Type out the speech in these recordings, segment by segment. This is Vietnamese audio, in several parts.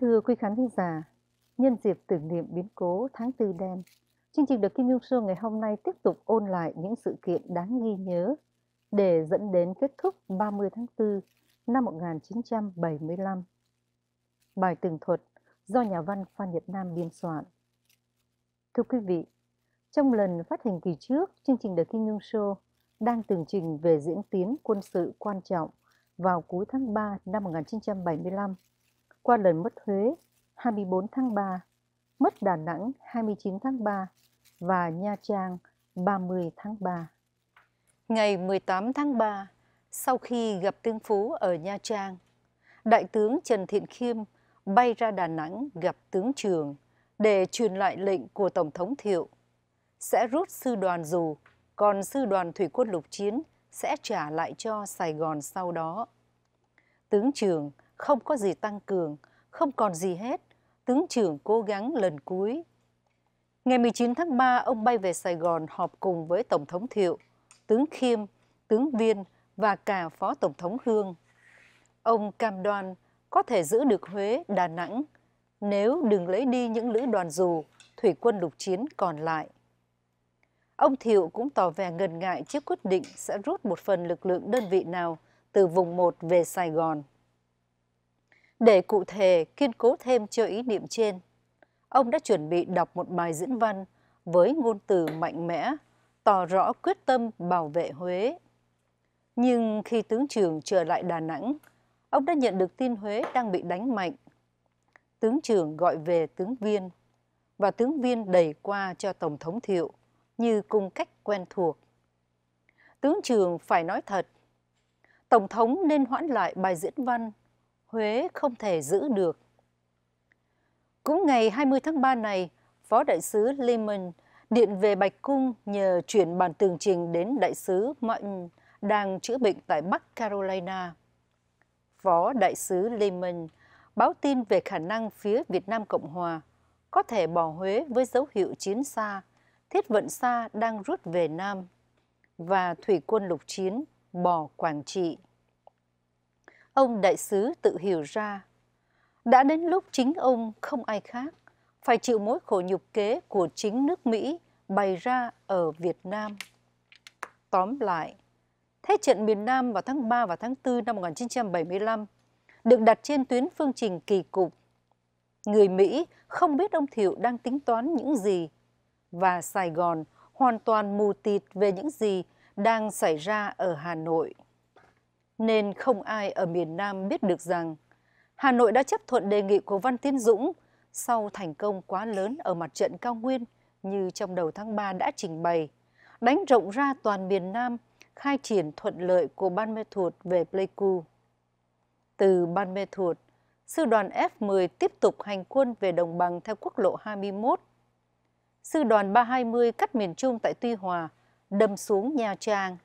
thưa quý khán thính giả, nhân dịp tưởng niệm biến cố tháng tư đen, chương trình được Kim Jung Seo ngày hôm nay tiếp tục ôn lại những sự kiện đáng ghi nhớ để dẫn đến kết thúc 30 tháng 4 năm 1975. Bài tường thuật do nhà văn Phan Nhật Nam biên soạn. Thưa quý vị, trong lần phát hành kỳ trước, chương trình The Kim Jong Show đang tường trình về diễn tiến quân sự quan trọng vào cuối tháng 3 năm 1975 qua lần mất Huế 24 tháng 3, mất Đà Nẵng 29 tháng 3 và Nha Trang 30 tháng 3. Ngày 18 tháng 3, sau khi gặp Tương Phú ở Nha Trang, Đại tướng Trần Thiện Khiêm bay ra Đà Nẵng gặp Tướng Trường để truyền lại lệnh của Tổng thống Thiệu sẽ rút sư đoàn dù, còn sư đoàn thủy quân lục chiến sẽ trả lại cho Sài Gòn sau đó. Tướng Trường – không có gì tăng cường, không còn gì hết, tướng trưởng cố gắng lần cuối. Ngày 19 tháng 3, ông bay về Sài Gòn họp cùng với Tổng thống Thiệu, tướng Khiêm, tướng Viên và cả Phó Tổng thống Hương. Ông cam đoan có thể giữ được Huế, Đà Nẵng nếu đừng lấy đi những lữ đoàn dù, thủy quân lục chiến còn lại. Ông Thiệu cũng tỏ vẻ ngần ngại trước quyết định sẽ rút một phần lực lượng đơn vị nào từ vùng 1 về Sài Gòn. Để cụ thể kiên cố thêm cho ý niệm trên, ông đã chuẩn bị đọc một bài diễn văn với ngôn từ mạnh mẽ, tỏ rõ quyết tâm bảo vệ Huế. Nhưng khi tướng trưởng trở lại Đà Nẵng, ông đã nhận được tin Huế đang bị đánh mạnh. Tướng trưởng gọi về tướng viên và tướng viên đẩy qua cho Tổng thống Thiệu như cung cách quen thuộc. Tướng trường phải nói thật, Tổng thống nên hoãn lại bài diễn văn Huế không thể giữ được. Cũng ngày 20 tháng 3 này, Phó Đại sứ Lehman điện về Bạch Cung nhờ chuyển bản tường trình đến Đại sứ Mạnh đang chữa bệnh tại Bắc Carolina. Phó Đại sứ Lehman báo tin về khả năng phía Việt Nam Cộng Hòa có thể bỏ Huế với dấu hiệu chiến xa, thiết vận xa đang rút về Nam và thủy quân lục chiến bỏ Quảng Trị ông đại sứ tự hiểu ra. Đã đến lúc chính ông không ai khác phải chịu mối khổ nhục kế của chính nước Mỹ bày ra ở Việt Nam. Tóm lại, Thế trận miền Nam vào tháng 3 và tháng 4 năm 1975 được đặt trên tuyến phương trình kỳ cục. Người Mỹ không biết ông Thiệu đang tính toán những gì và Sài Gòn hoàn toàn mù tịt về những gì đang xảy ra ở Hà Nội nên không ai ở miền Nam biết được rằng Hà Nội đã chấp thuận đề nghị của Văn Tiến Dũng sau thành công quá lớn ở mặt trận cao nguyên như trong đầu tháng 3 đã trình bày, đánh rộng ra toàn miền Nam, khai triển thuận lợi của Ban Mê Thuột về Pleiku. Từ Ban Mê Thuột, sư đoàn F-10 tiếp tục hành quân về đồng bằng theo quốc lộ 21. Sư đoàn 320 cắt miền Trung tại Tuy Hòa, đâm xuống Nha Trang.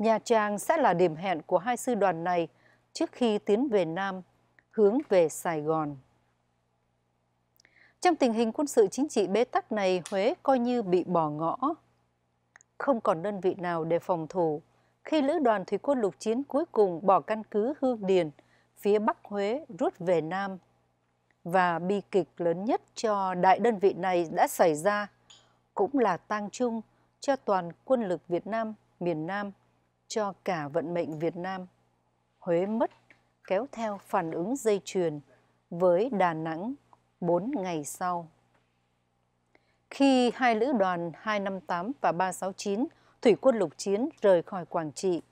Nha Trang sẽ là điểm hẹn của hai sư đoàn này trước khi tiến về Nam, hướng về Sài Gòn. Trong tình hình quân sự chính trị bế tắc này, Huế coi như bị bỏ ngõ. Không còn đơn vị nào để phòng thủ. Khi lữ đoàn thủy quân lục chiến cuối cùng bỏ căn cứ Hương Điền, phía Bắc Huế rút về Nam. Và bi kịch lớn nhất cho đại đơn vị này đã xảy ra, cũng là tang chung cho toàn quân lực Việt Nam miền Nam cho cả vận mệnh Việt Nam. Huế mất kéo theo phản ứng dây chuyền với Đà Nẵng 4 ngày sau. Khi hai lữ đoàn 258 và 369 thủy quân lục chiến rời khỏi Quảng Trị,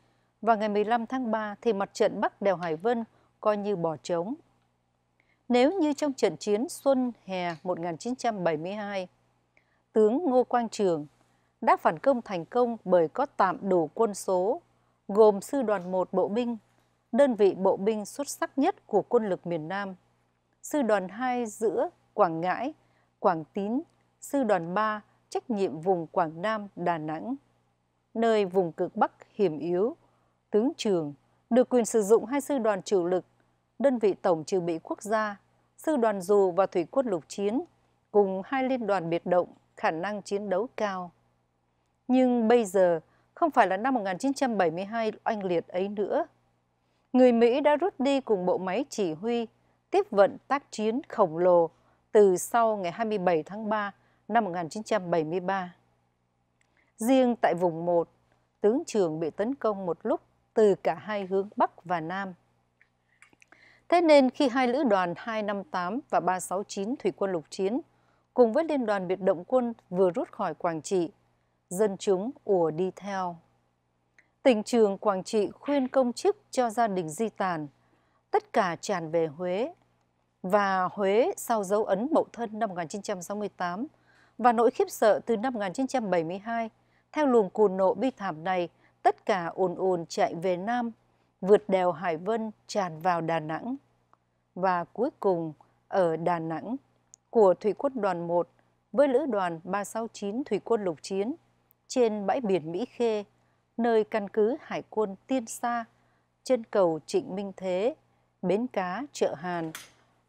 và ngày 15 tháng 3 thì mặt trận Bắc đèo Hải Vân coi như bỏ trống. Nếu như trong trận chiến xuân hè 1972, tướng Ngô Quang Trường đã phản công thành công bởi có tạm đủ quân số gồm Sư đoàn 1 Bộ binh, đơn vị bộ binh xuất sắc nhất của quân lực miền Nam, Sư đoàn 2 giữa Quảng Ngãi, Quảng Tín, Sư đoàn 3 trách nhiệm vùng Quảng Nam, Đà Nẵng, nơi vùng cực Bắc hiểm yếu, tướng trường, được quyền sử dụng hai sư đoàn chủ lực, đơn vị tổng trừ bị quốc gia, sư đoàn dù và thủy quân lục chiến, cùng hai liên đoàn biệt động khả năng chiến đấu cao. Nhưng bây giờ, không phải là năm 1972 oanh liệt ấy nữa. Người Mỹ đã rút đi cùng bộ máy chỉ huy, tiếp vận tác chiến khổng lồ từ sau ngày 27 tháng 3 năm 1973. Riêng tại vùng 1, tướng trường bị tấn công một lúc từ cả hai hướng Bắc và Nam. Thế nên khi hai lữ đoàn 258 và 369 thủy quân lục chiến cùng với liên đoàn biệt động quân vừa rút khỏi Quảng Trị, dân chúng ùa đi theo. Tỉnh trường Quảng Trị khuyên công chức cho gia đình di tản, tất cả tràn về Huế. Và Huế sau dấu ấn mậu thân năm 1968 và nỗi khiếp sợ từ năm 1972, theo luồng cùn nộ bi thảm này, tất cả ồn ồn chạy về Nam, vượt đèo Hải Vân tràn vào Đà Nẵng. Và cuối cùng, ở Đà Nẵng, của Thủy quân đoàn 1 với Lữ đoàn 369 Thủy quân lục chiến – trên bãi biển Mỹ Khê, nơi căn cứ Hải quân Tiên Sa, trên cầu Trịnh Minh Thế, bến cá chợ Hàn.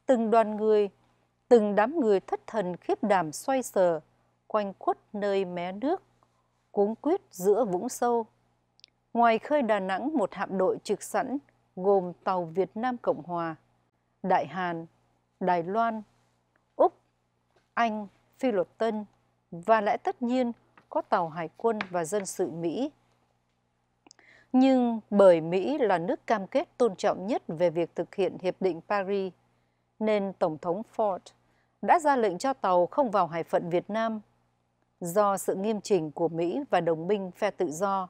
Từng đoàn người, từng đám người thất thần khiếp đảm xoay sở, quanh quất nơi mé nước, cuống quýt giữa vũng sâu. Ngoài khơi Đà Nẵng một hạm đội trực sẵn gồm tàu Việt Nam Cộng Hòa, Đại Hàn, Đài Loan, Úc, Anh, Phi Luật Tân và lẽ tất nhiên có tàu hải quân và dân sự Mỹ. Nhưng bởi Mỹ là nước cam kết tôn trọng nhất về việc thực hiện Hiệp định Paris, nên Tổng thống Ford đã ra lệnh cho tàu không vào hải phận Việt Nam. Do sự nghiêm chỉnh của Mỹ và đồng minh phe tự do,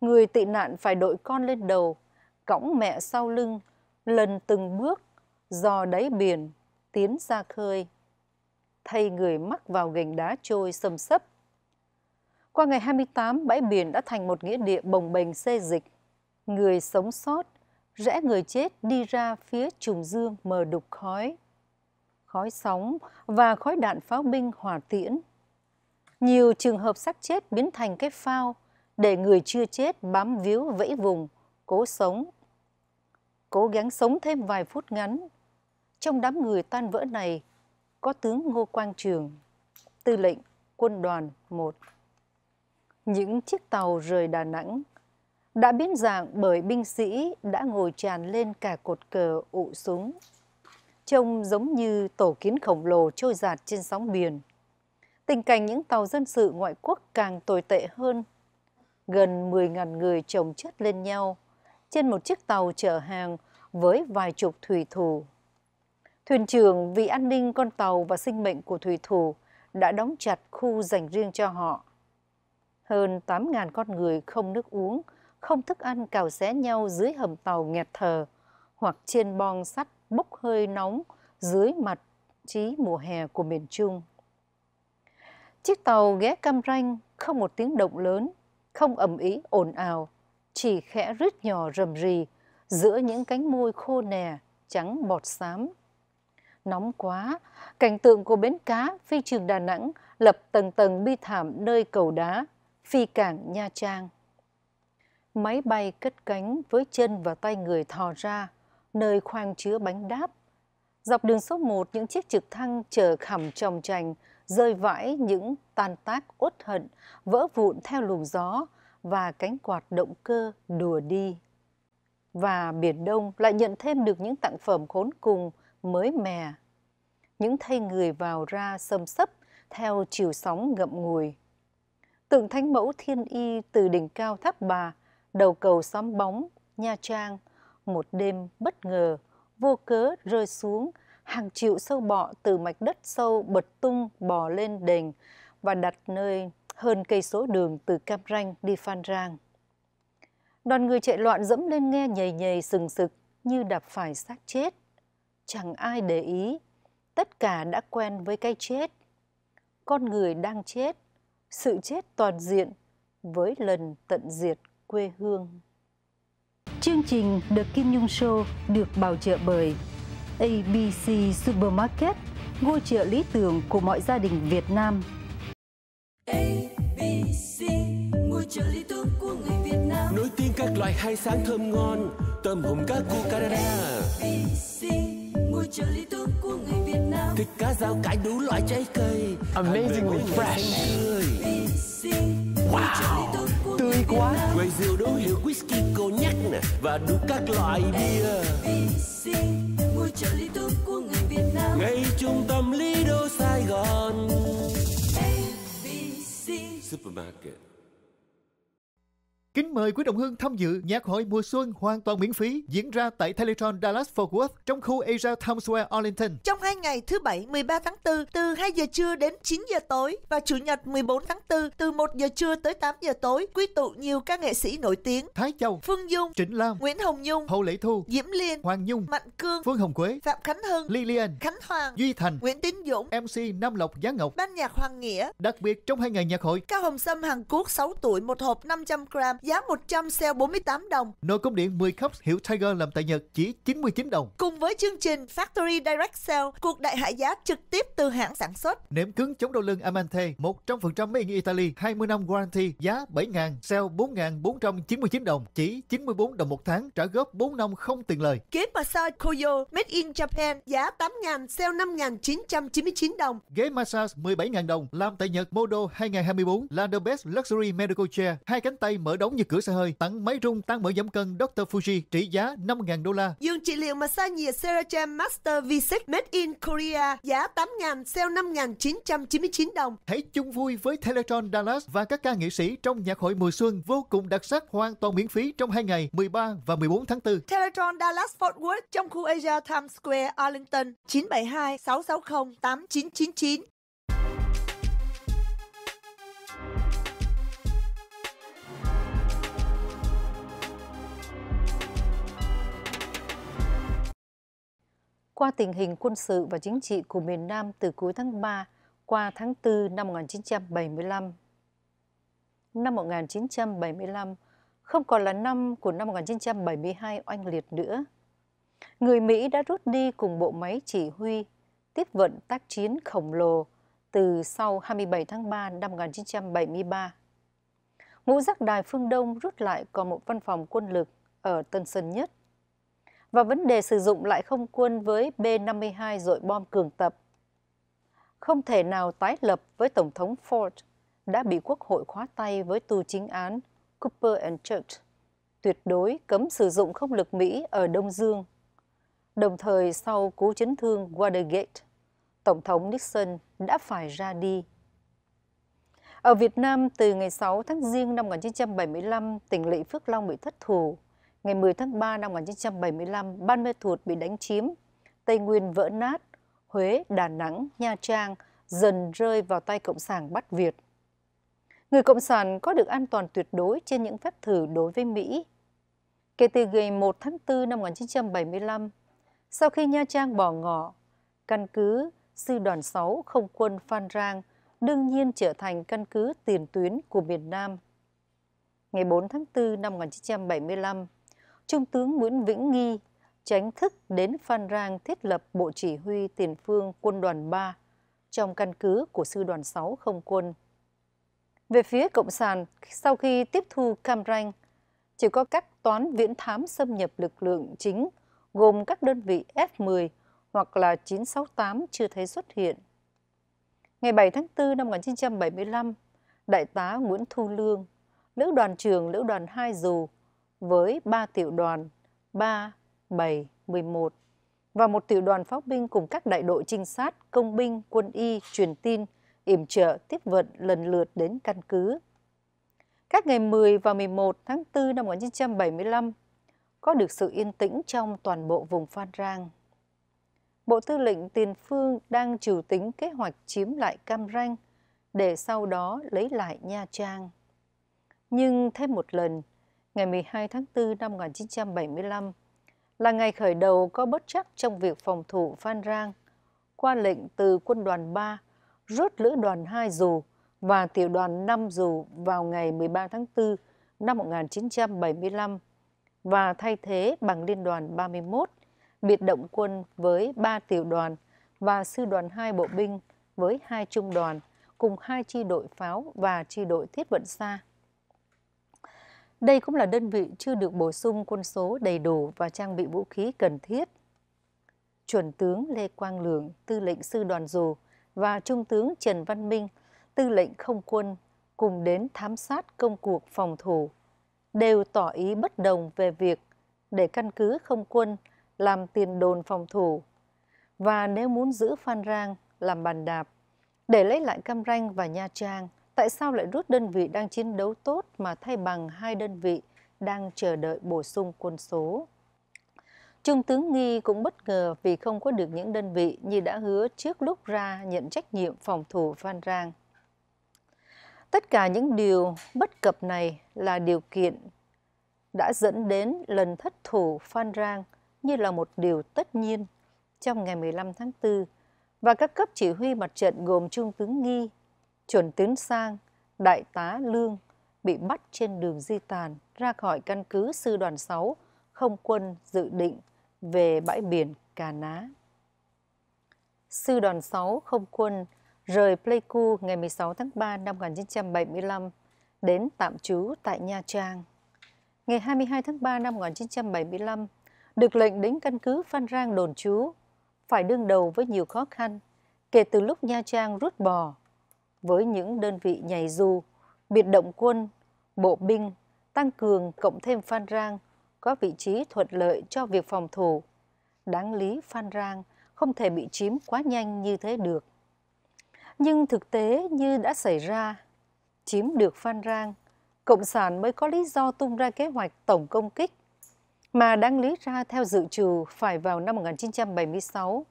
người tị nạn phải đội con lên đầu, cõng mẹ sau lưng, lần từng bước, dò đáy biển, tiến ra khơi. Thay người mắc vào gành đá trôi sầm sấp qua ngày 28, bãi biển đã thành một nghĩa địa bồng bềnh xê dịch. Người sống sót, rẽ người chết đi ra phía trùng dương mờ đục khói. Khói sóng và khói đạn pháo binh hỏa tiễn. Nhiều trường hợp xác chết biến thành cái phao để người chưa chết bám víu vẫy vùng, cố sống. Cố gắng sống thêm vài phút ngắn. Trong đám người tan vỡ này có tướng Ngô Quang Trường, tư lệnh quân đoàn 1 những chiếc tàu rời Đà Nẵng đã biến dạng bởi binh sĩ đã ngồi tràn lên cả cột cờ ụ súng. Trông giống như tổ kiến khổng lồ trôi giạt trên sóng biển. Tình cảnh những tàu dân sự ngoại quốc càng tồi tệ hơn. Gần 10.000 người chồng chất lên nhau trên một chiếc tàu chở hàng với vài chục thủy thủ. Thuyền trưởng vì an ninh con tàu và sinh mệnh của thủy thủ đã đóng chặt khu dành riêng cho họ hơn 8.000 con người không nước uống, không thức ăn cào xé nhau dưới hầm tàu nghẹt thở, hoặc trên bong sắt bốc hơi nóng dưới mặt trí mùa hè của miền Trung. Chiếc tàu ghé cam ranh không một tiếng động lớn, không ầm ý ồn ào, chỉ khẽ rít nhỏ rầm rì giữa những cánh môi khô nè, trắng bọt xám. Nóng quá, cảnh tượng của bến cá phi trường Đà Nẵng lập tầng tầng bi thảm nơi cầu đá phi cảng Nha Trang. Máy bay cất cánh với chân và tay người thò ra, nơi khoang chứa bánh đáp. Dọc đường số 1, những chiếc trực thăng chở khảm trồng trành, rơi vãi những tan tác uất hận, vỡ vụn theo luồng gió và cánh quạt động cơ đùa đi. Và Biển Đông lại nhận thêm được những tặng phẩm khốn cùng, mới mẻ. Những thay người vào ra sầm sấp theo chiều sóng ngậm ngùi tượng thánh mẫu thiên y từ đỉnh cao tháp bà, đầu cầu xóm bóng, Nha Trang, một đêm bất ngờ, vô cớ rơi xuống, hàng triệu sâu bọ từ mạch đất sâu bật tung bò lên đền và đặt nơi hơn cây số đường từ Cam Ranh đi Phan Rang. Đoàn người chạy loạn dẫm lên nghe nhầy nhầy sừng sực như đạp phải xác chết. Chẳng ai để ý, tất cả đã quen với cái chết. Con người đang chết sự chết toàn diện với lần tận diệt quê hương. Chương trình The Kim Nhung Show được bảo trợ bởi ABC Supermarket, ngôi chợ lý tưởng của mọi gia đình Việt Nam. ABC, ngôi chợ lý tưởng của người Việt Nam. Nổi tiếng các loại hải sản thơm ngon, tôm hùm cá cua Canada. ABC vui chờ lý tưởng của người Việt Nam thịt cá rau cải đủ loại trái cây amazingly fresh wow tươi quá quầy rượu đấu hiệu whisky cognac nè và đủ các loại bia vui chờ lý tưởng của người Việt Nam ngay trung tâm lý đô Sài Gòn ABC Supermarket Kính mời quý đồng hương tham dự nhạc hội mùa xuân hoàn toàn miễn phí diễn ra tại Teletron Dallas Fort Worth trong khu Asia Times Square Arlington. Trong hai ngày thứ Bảy 13 tháng 4 từ 2 giờ trưa đến 9 giờ tối và Chủ nhật 14 tháng 4 từ 1 giờ trưa tới 8 giờ tối quy tụ nhiều ca nghệ sĩ nổi tiếng Thái Châu, Phương Dung, Trịnh Lam, Nguyễn Hồng Nhung, Hồ Lễ Thu, Diễm Liên, Hoàng Nhung, Mạnh Cương, Phương Hồng Quế, Phạm Khánh Hưng, Lilian, Khánh Hoàng, Duy Thành, Nguyễn Tiến Dũng, MC Nam Lộc Giá Ngọc, Ban nhạc Hoàng Nghĩa. Đặc biệt trong hai ngày nhạc hội, Cao Hồng Sâm Hàn Quốc 6 tuổi một hộp 500 gram giá 100 sale 48 đồng. Nồi cơm điện 10 cups hiệu Tiger làm tại Nhật chỉ 99 đồng. Cùng với chương trình Factory Direct Sale, cuộc đại hạ giá trực tiếp từ hãng sản xuất. Nệm cứng chống đau lưng Amante, 100% made in Italy, 20 năm warranty, giá 7.000, sale 4.499 đồng, chỉ 94 đồng một tháng, trả góp 4 năm không tiền lời. Ghế massage Koyo made in Japan, giá 8.000, sale 5.999 đồng. Ghế massage 17.000 đồng, làm tại Nhật Modo 2024, là the best luxury medical chair, hai cánh tay mở đóng nóng như cửa xe hơi, tặng máy rung tăng mỡ giảm cân Dr. Fuji trị giá 5.000 đô la. Giường trị liệu massage nhiệt Serachem Master v Made in Korea giá 8.000, sale 5.999 đồng. Hãy chung vui với Teletron Dallas và các ca nghệ sĩ trong nhạc hội mùa xuân vô cùng đặc sắc hoàn toàn miễn phí trong hai ngày 13 và 14 tháng 4. Teletron Dallas Fort Worth trong khu Asia Times Square Arlington 972 660 8999 qua tình hình quân sự và chính trị của miền Nam từ cuối tháng 3 qua tháng 4 năm 1975. Năm 1975 không còn là năm của năm 1972 oanh liệt nữa. Người Mỹ đã rút đi cùng bộ máy chỉ huy, tiếp vận tác chiến khổng lồ từ sau 27 tháng 3 năm 1973. Ngũ giác đài phương Đông rút lại còn một văn phòng quân lực ở Tân Sơn Nhất và vấn đề sử dụng lại không quân với B-52 dội bom cường tập. Không thể nào tái lập với Tổng thống Ford đã bị Quốc hội khóa tay với tù chính án Cooper and Church, tuyệt đối cấm sử dụng không lực Mỹ ở Đông Dương. Đồng thời sau cú chấn thương Watergate, Tổng thống Nixon đã phải ra đi. Ở Việt Nam, từ ngày 6 tháng Giêng năm 1975, tỉnh lỵ Phước Long bị thất thủ Ngày 10 tháng 3 năm 1975, Ban Mê Thuột bị đánh chiếm, Tây Nguyên vỡ nát, Huế, Đà Nẵng, Nha Trang dần rơi vào tay Cộng sản bắt Việt. Người Cộng sản có được an toàn tuyệt đối trên những phép thử đối với Mỹ. Kể từ ngày 1 tháng 4 năm 1975, sau khi Nha Trang bỏ ngỏ, căn cứ Sư đoàn 6 Không quân Phan Rang đương nhiên trở thành căn cứ tiền tuyến của miền Nam. Ngày 4 tháng 4 năm 1975, Trung tướng Nguyễn Vĩnh Nghi chính thức đến Phan Rang thiết lập Bộ Chỉ huy Tiền phương Quân đoàn 3 trong căn cứ của Sư đoàn 6 Không quân. Về phía Cộng sản, sau khi tiếp thu Cam Ranh, chỉ có các toán viễn thám xâm nhập lực lượng chính gồm các đơn vị F-10 hoặc là 968 chưa thấy xuất hiện. Ngày 7 tháng 4 năm 1975, Đại tá Nguyễn Thu Lương, Lữ đoàn trưởng Lữ đoàn 2 Dù với 3 tiểu đoàn 3, 7, 11 và một tiểu đoàn pháo binh cùng các đại đội trinh sát, công binh, quân y, truyền tin, yểm trợ tiếp vận lần lượt đến căn cứ. Các ngày 10 và 11 tháng 4 năm 1975 có được sự yên tĩnh trong toàn bộ vùng Phan Rang. Bộ Tư lệnh Tiền Phương đang trừ tính kế hoạch chiếm lại Cam Ranh để sau đó lấy lại Nha Trang. Nhưng thêm một lần, ngày 12 tháng 4 năm 1975 là ngày khởi đầu có bất chắc trong việc phòng thủ Phan Rang qua lệnh từ quân đoàn 3 rút lữ đoàn 2 dù và tiểu đoàn 5 dù vào ngày 13 tháng 4 năm 1975 và thay thế bằng liên đoàn 31, biệt động quân với 3 tiểu đoàn và sư đoàn 2 bộ binh với hai trung đoàn cùng hai chi đội pháo và chi đội thiết vận xa. Đây cũng là đơn vị chưa được bổ sung quân số đầy đủ và trang bị vũ khí cần thiết. Chuẩn tướng Lê Quang Lường, tư lệnh sư đoàn dù và Trung tướng Trần Văn Minh, tư lệnh không quân cùng đến thám sát công cuộc phòng thủ đều tỏ ý bất đồng về việc để căn cứ không quân làm tiền đồn phòng thủ và nếu muốn giữ Phan Rang làm bàn đạp để lấy lại Cam Ranh và Nha Trang – tại sao lại rút đơn vị đang chiến đấu tốt mà thay bằng hai đơn vị đang chờ đợi bổ sung quân số. Trung tướng Nghi cũng bất ngờ vì không có được những đơn vị như đã hứa trước lúc ra nhận trách nhiệm phòng thủ Phan Rang. Tất cả những điều bất cập này là điều kiện đã dẫn đến lần thất thủ Phan Rang như là một điều tất nhiên trong ngày 15 tháng 4 và các cấp chỉ huy mặt trận gồm Trung tướng Nghi, chuẩn tiến sang, đại tá Lương bị bắt trên đường di tàn ra khỏi căn cứ sư đoàn 6 không quân dự định về bãi biển Cà Ná. Sư đoàn 6 không quân rời Pleiku ngày 16 tháng 3 năm 1975 đến tạm trú tại Nha Trang. Ngày 22 tháng 3 năm 1975, được lệnh đến căn cứ Phan Rang đồn trú, phải đương đầu với nhiều khó khăn kể từ lúc Nha Trang rút bò với những đơn vị nhảy dù, biệt động quân, bộ binh, tăng cường cộng thêm Phan Rang có vị trí thuận lợi cho việc phòng thủ. Đáng lý Phan Rang không thể bị chiếm quá nhanh như thế được. Nhưng thực tế như đã xảy ra, chiếm được Phan Rang, Cộng sản mới có lý do tung ra kế hoạch tổng công kích mà đáng lý ra theo dự trù phải vào năm 1976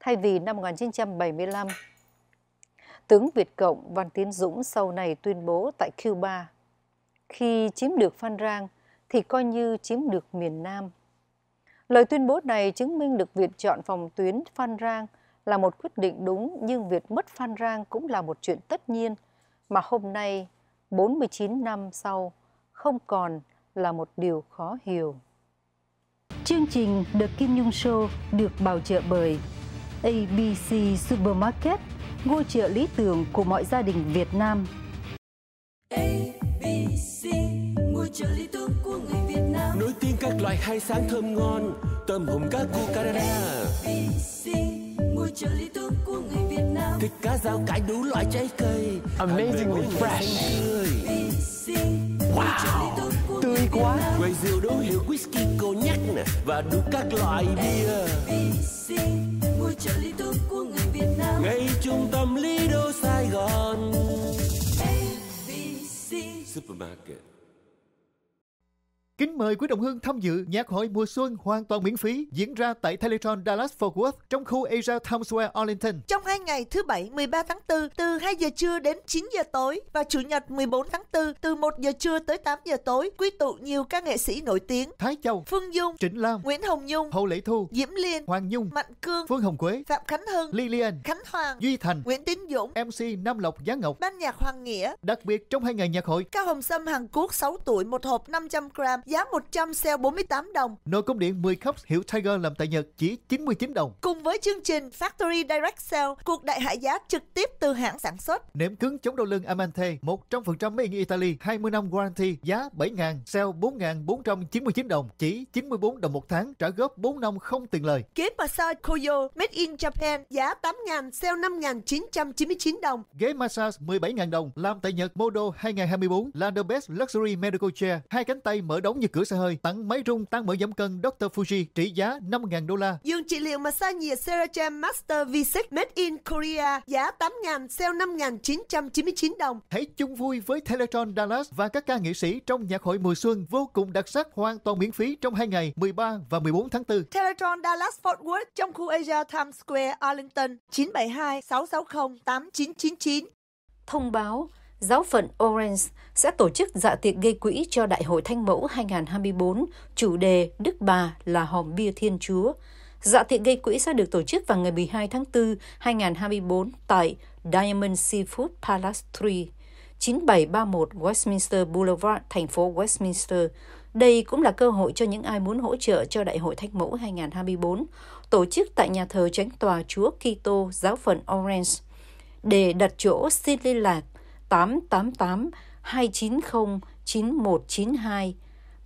thay vì năm 1975 tướng Việt Cộng Văn Tiến Dũng sau này tuyên bố tại Cuba. Khi chiếm được Phan Rang thì coi như chiếm được miền Nam. Lời tuyên bố này chứng minh được việc chọn phòng tuyến Phan Rang là một quyết định đúng nhưng việc mất Phan Rang cũng là một chuyện tất nhiên mà hôm nay 49 năm sau không còn là một điều khó hiểu. Chương trình The Kim Nhung Show được bảo trợ bởi ABC Supermarket – ngôi chợ lý tưởng của mọi gia đình Việt Nam. ABC, ngôi chợ lý tưởng của người Việt Nam. Nổi tiếng các loại hải sản thơm ngon, tôm hùm cá cua Canada. ABC, ngôi chợ lý tưởng của người Việt Nam. Thịt cá rau cải đủ loại trái cây. Amazingly fresh. ABC, wow, tươi quá. Quầy rượu đố hiệu whisky cognac nè và đủ các loại bia. ABC, supermarket Kính mời quý đồng hương tham dự nhạc hội mùa xuân hoàn toàn miễn phí diễn ra tại Teletron Dallas Fort Worth trong khu Asia Times Square Arlington. Trong hai ngày thứ Bảy 13 tháng 4 từ 2 giờ trưa đến 9 giờ tối và Chủ nhật 14 tháng 4 từ 1 giờ trưa tới 8 giờ tối quy tụ nhiều ca nghệ sĩ nổi tiếng Thái Châu, Phương Dung, Trịnh Lam, Nguyễn Hồng Nhung, Hồ Lễ Thu, Diễm Liên, Hoàng Nhung, Mạnh Cương, Phương Hồng Quế, Phạm Khánh Hưng, Lilian, Khánh Hoàng, Duy Thành, Nguyễn Tiến Dũng, MC Nam Lộc Giáng Ngọc, Ban nhạc Hoàng Nghĩa. Đặc biệt trong hai ngày nhạc hội, ca hồng sâm Hàn Quốc 6 tuổi một hộp 500 gram giá 100 sale 48 đồng. Nồi cơm điện 10 cups hiệu Tiger làm tại Nhật chỉ 99 đồng. Cùng với chương trình Factory Direct Sale, cuộc đại hạ giá trực tiếp từ hãng sản xuất. Nệm cứng chống đau lưng Amante 100% made in Italy, 20 năm warranty, giá 7.000, sale 4.499 đồng, chỉ 94 đồng một tháng, trả góp 4 năm không tiền lời. Ghế massage Koyo made in Japan, giá 8.000, sale 5.999 đồng. Ghế massage 17.000 đồng, làm tại Nhật Modo 2024 là the best luxury medical chair, hai cánh tay mở đầu giống như cửa xe hơi, tặng máy rung tăng mỡ giảm cân Dr. Fuji trị giá 5.000 đô la. Dùng trị liệu massage nhiệt Serachem Master V6 Made in Korea giá 8.000, sale 5.999 đồng. Hãy chung vui với Teletron Dallas và các ca nghệ sĩ trong nhạc hội mùa xuân vô cùng đặc sắc hoàn toàn miễn phí trong hai ngày 13 và 14 tháng 4. Teletron Dallas Fort Worth trong khu Asia Times Square Arlington 972 660 8999. Thông báo giáo phận Orange sẽ tổ chức dạ tiệc gây quỹ cho Đại hội Thanh mẫu 2024, chủ đề Đức Bà là hòm bia Thiên Chúa. Dạ tiệc gây quỹ sẽ được tổ chức vào ngày 12 tháng 4, 2024 tại Diamond Seafood Palace 3, 9731 Westminster Boulevard, thành phố Westminster. Đây cũng là cơ hội cho những ai muốn hỗ trợ cho Đại hội Thanh mẫu 2024, tổ chức tại nhà thờ Chánh tòa Chúa Kitô giáo phận Orange. Để đặt chỗ, xin liên lạc 888 290 9192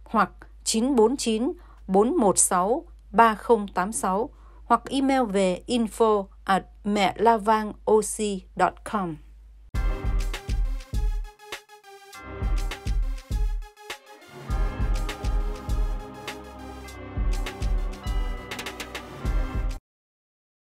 hoặc 949 416 3086 hoặc email về info at mẹlavangoc.com.